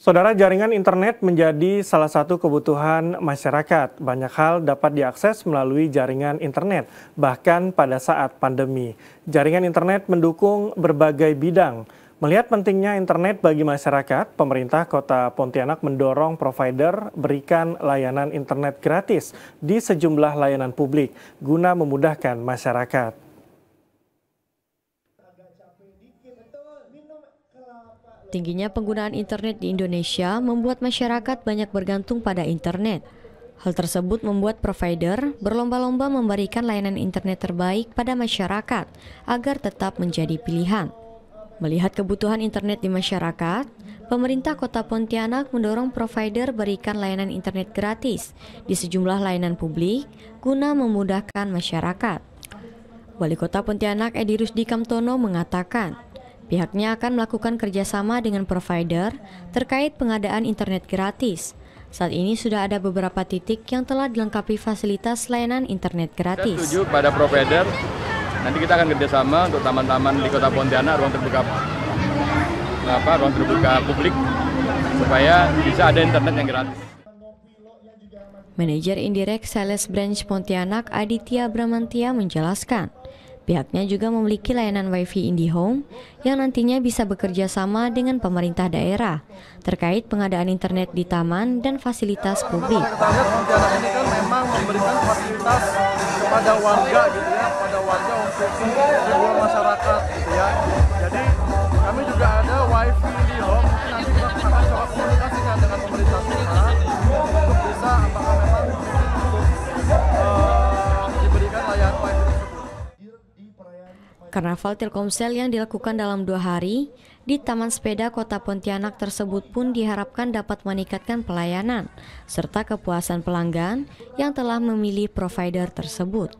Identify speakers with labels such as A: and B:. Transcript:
A: Saudara jaringan internet menjadi salah satu kebutuhan masyarakat. Banyak hal dapat diakses melalui jaringan internet, bahkan pada saat pandemi. Jaringan internet mendukung berbagai bidang. Melihat pentingnya internet bagi masyarakat, pemerintah kota Pontianak mendorong provider berikan layanan internet gratis di sejumlah layanan publik guna memudahkan masyarakat.
B: Tingginya penggunaan internet di Indonesia membuat masyarakat banyak bergantung pada internet. Hal tersebut membuat provider berlomba-lomba memberikan layanan internet terbaik pada masyarakat agar tetap menjadi pilihan. Melihat kebutuhan internet di masyarakat, pemerintah Kota Pontianak mendorong provider berikan layanan internet gratis di sejumlah layanan publik guna memudahkan masyarakat. Wali Kota Pontianak Edi Rusdi Kamtono mengatakan, Pihaknya akan melakukan kerjasama dengan provider terkait pengadaan internet gratis. Saat ini sudah ada beberapa titik yang telah dilengkapi fasilitas layanan internet gratis. Kita setuju pada
A: provider, nanti kita akan kerjasama untuk taman-taman di kota Pontianak, ruang terbuka apa, ruang terbuka publik, supaya bisa ada internet yang gratis.
B: Manajer Indirect Sales Branch Pontianak Aditya Bramantia menjelaskan, Pihaknya juga memiliki layanan WiFi IndiHome yang nantinya bisa bekerja sama dengan pemerintah daerah terkait pengadaan internet di taman dan fasilitas publik.
A: Gitu ya,
B: Karnaval Telkomsel yang dilakukan dalam dua hari di Taman Sepeda Kota Pontianak tersebut pun diharapkan dapat meningkatkan pelayanan serta kepuasan pelanggan yang telah memilih provider tersebut.